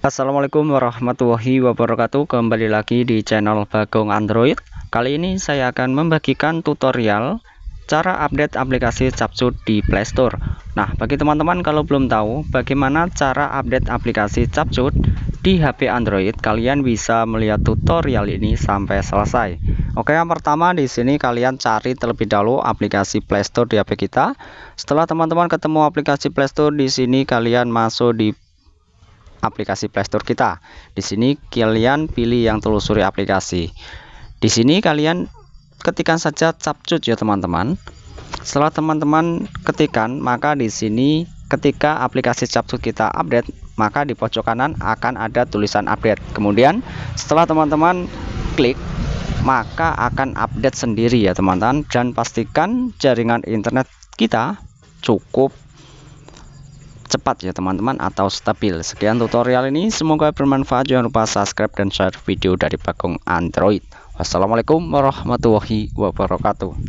Assalamualaikum warahmatullahi wabarakatuh Kembali lagi di channel Bagong Android Kali ini saya akan membagikan tutorial Cara update aplikasi Capsut di Playstore Nah bagi teman-teman kalau belum tahu Bagaimana cara update aplikasi Capsut di HP Android Kalian bisa melihat tutorial ini sampai selesai Oke yang pertama di sini kalian cari terlebih dahulu aplikasi Playstore di HP kita Setelah teman-teman ketemu aplikasi Playstore di sini kalian masuk di aplikasi Playstore kita. Di sini kalian pilih yang telusuri aplikasi. Di sini kalian ketikan saja capcut ya teman-teman. Setelah teman-teman ketikan, maka di sini ketika aplikasi capcut kita update, maka di pojok kanan akan ada tulisan update. Kemudian setelah teman-teman klik maka akan update sendiri ya teman-teman dan pastikan jaringan internet kita cukup cepat ya teman-teman atau stabil sekian tutorial ini semoga bermanfaat jangan lupa subscribe dan share video dari Bagong Android Wassalamualaikum warahmatullahi wabarakatuh